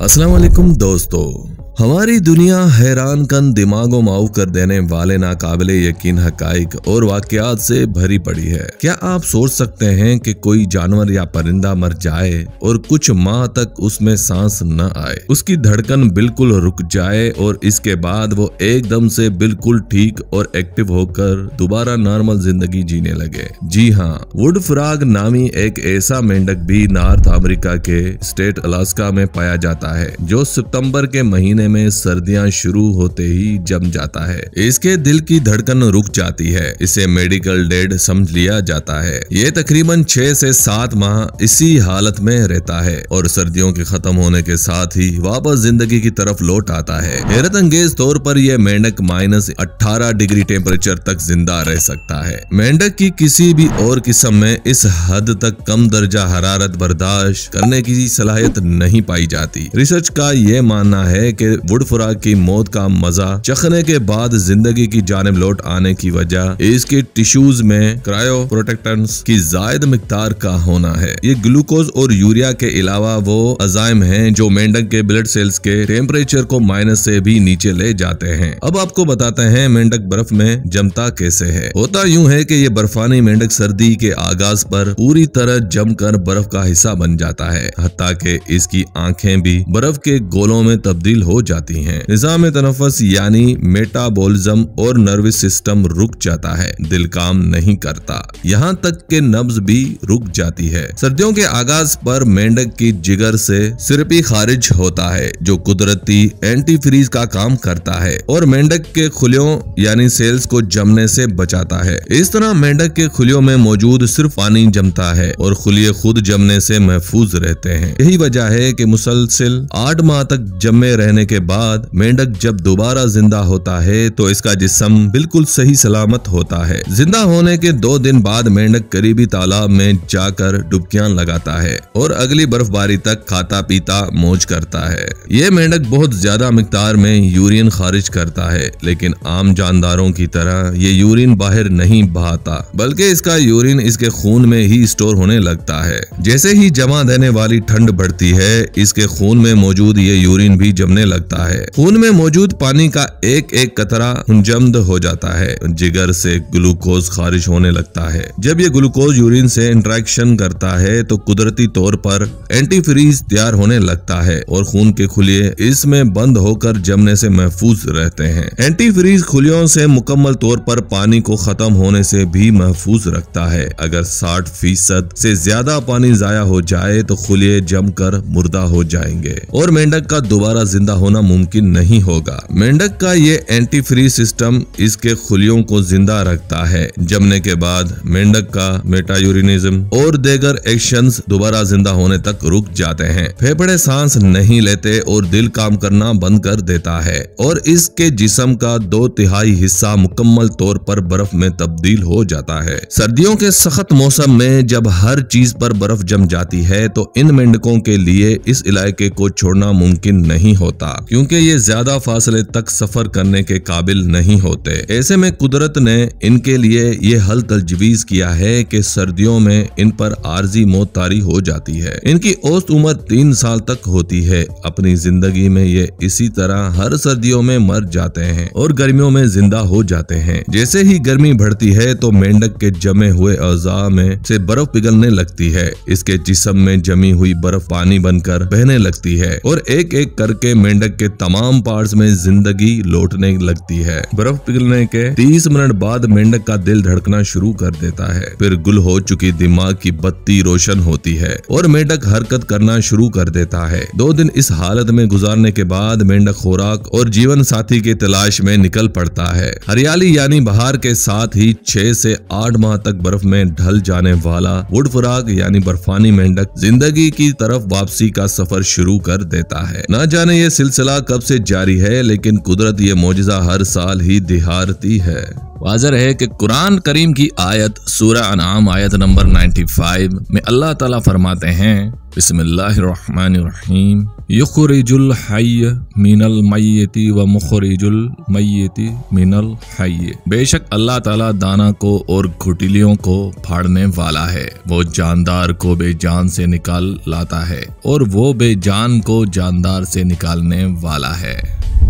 वालेकुम दोस्तों हमारी दुनिया हैरान कन दिमागो माऊ कर देने वाले नाकाबिल यकीन हकाइक और वाकयात से भरी पड़ी है क्या आप सोच सकते हैं कि कोई जानवर या परिंदा मर जाए और कुछ माह तक उसमें सांस न आए उसकी धड़कन बिल्कुल रुक जाए और इसके बाद वो एकदम से बिल्कुल ठीक और एक्टिव होकर दोबारा नॉर्मल जिंदगी जीने लगे जी हाँ वुड फ्राग नामी एक ऐसा मेंढक भी नॉर्थ अमेरिका के स्टेट अलास्का में पाया जाता जाता है जो सितंबर के महीने में सर्दियां शुरू होते ही जम जाता है इसके दिल की धड़कन रुक जाती है इसे मेडिकल डेड समझ लिया जाता है ये तकरीबन छह से सात माह इसी हालत में रहता है और सर्दियों के खत्म होने के साथ ही वापस जिंदगी की तरफ लौट आता है हैरत अंगेज तौर पर यह मेंढक माइनस अठारह डिग्री टेम्परेचर तक जिंदा रह सकता है मेंढक की किसी भी और किस्म में इस हद तक कम दर्जा हरारत बर्दाश्त करने की सलाहियत नहीं पाई जाती रिसर्च का ये मानना है कि वुडफुरा की मौत का मजा चखने के बाद जिंदगी की जानब लौट आने की वजह इसके टिश्यूज में क्रायो प्रोटेक्टन की जायद मकदार का होना है ये ग्लूकोज और यूरिया के अलावा वो अजायम है जो मेंढक के ब्लड सेल्स के टेम्परेचर को माइनस से भी नीचे ले जाते हैं अब आपको बताते हैं मेंढक बर्फ में जमता कैसे है होता यूं है कि ये बर्फानी मेंढक सर्दी के आगाज पर पूरी तरह जमकर बर्फ का हिस्सा बन जाता है हती के इसकी आंखें भी बर्फ के गोलों में तब्दील हो जाती है निजाम तनफस यानी मेटाबोलिज्म और नर्वस सिस्टम रुक जाता है दिल काम नहीं करता यहाँ तक के नब्ज भी रुक जाती है सर्दियों के आगाज पर मेंढक की जिगर से सिरपी खारिज होता है जो कुदरती एंटी फ्रीज का काम करता है और मेंढक के खुलियों यानी सेल्स को जमने से बचाता है इस तरह मेंढक के खुलियों में मौजूद सिर्फ पानी जमता है और खुलिये खुद जमने से महफूज रहते हैं यही वजह है की मुसलसिल मुश्किल आठ माह तक जमे रहने के बाद मेंढक जब दोबारा जिंदा होता है तो इसका जिसम बिल्कुल सही सलामत होता है जिंदा होने के दो दिन बाद मेंढक करीबी तालाब में जाकर डुबकियां लगाता है और अगली बर्फबारी तक खाता पीता मौज करता है ये मेंढक बहुत ज्यादा मकदार में यूरिन खारिज करता है लेकिन आम जानदारों की तरह ये यूरिन बाहर नहीं बहाता बल्कि इसका यूरिन इसके खून में ही स्टोर होने लगता है जैसे ही जमा देने वाली ठंड बढ़ती है इसके खून खून में मौजूद ये यूरिन भी जमने लगता है खून में मौजूद पानी का एक एक कतरा जम्द हो जाता है जिगर से ग्लूकोज खारिज होने लगता है जब ये ग्लूकोज यूरिन से इंट्रैक्शन करता है तो कुदरती तौर पर एंटी फ्रीज तैयार होने लगता है और खून के खुलिये इसमें बंद होकर जमने से महफूज रहते हैं एंटी फ्रीज खुलियों से मुकम्मल तौर पर पानी को खत्म होने से भी महफूज रखता है अगर 60 फीसद से ज्यादा पानी जाया हो जाए तो खुलिये जमकर मुर्दा हो जाएंगे जाएंगे और मेंढक का दोबारा जिंदा होना मुमकिन नहीं होगा मेंढक का ये एंटी फ्री सिस्टम इसके खुलियों को जिंदा रखता है जमने के बाद मेंढक का मेटायूरिनिज्म और देगर एक्शन दोबारा जिंदा होने तक रुक जाते हैं फेफड़े सांस नहीं लेते और दिल काम करना बंद कर देता है और इसके जिसम का दो तिहाई हिस्सा मुकम्मल तौर पर बर्फ में तब्दील हो जाता है सर्दियों के सख्त मौसम में जब हर चीज पर बर्फ जम जाती है तो इन मेंढकों के लिए इस इलाके को छोड़ना मुमकिन नहीं होता क्योंकि ये ज्यादा फासले तक सफर करने के काबिल नहीं होते ऐसे में कुदरत ने इनके लिए ये हल तजवीज किया है कि सर्दियों में इन पर आर्जी मौत तारी हो जाती है इनकी औसत उम्र तीन साल तक होती है अपनी जिंदगी में ये इसी तरह हर सर्दियों में मर जाते हैं और गर्मियों में जिंदा हो जाते हैं जैसे ही गर्मी बढ़ती है तो मेंढक के जमे हुए अजा में से बर्फ पिघलने लगती है इसके जिसम में जमी हुई बर्फ पानी बनकर बहने लगती लगती है और एक एक करके मेंढक के तमाम पार्ट्स में जिंदगी लौटने लगती है बर्फ पिघलने के 30 मिनट बाद मेंढक का दिल धड़कना शुरू कर देता है फिर गुल हो चुकी दिमाग की बत्ती रोशन होती है और मेंढक हरकत करना शुरू कर देता है दो दिन इस हालत में गुजारने के बाद मेंढक खुराक और जीवन साथी की तलाश में निकल पड़ता है हरियाली यानी बहार के साथ ही छह से आठ माह तक बर्फ में ढल जाने वाला वुड फुराक यानी बर्फानी मेंढक जिंदगी की तरफ वापसी का सफर शुरू शुरू कर देता है ना जाने ये सिलसिला कब से जारी है लेकिन कुदरत ये मोजा हर साल ही दिहारती है वाजर है कि कुरान करीम की आयत सूरा अनाम आयत नंबर 95 में अल्लाह ताला फरमाते हैं बिस्मिल्लाहिर्रहमानिर्रहीम युखरिजुल हय मिनल मय्यति व मुखरिजुल मय्यति मिनल हय बेशक अल्लाह ताला दाना को और घुटिलियों को फाड़ने वाला है वो जानदार को बेजान से निकाल लाता है और वो बेजान को जानदार से निकालने वाला है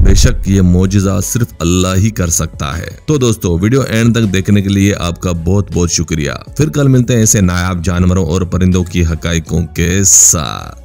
बेशक ये मोजिजा सिर्फ अल्लाह ही कर सकता है तो दोस्तों वीडियो एंड तक देखने के लिए आपका बहुत बहुत शुक्रिया फिर कल मिलते हैं ऐसे नायाब जानवरों और परिंदों की हकाइकों के साथ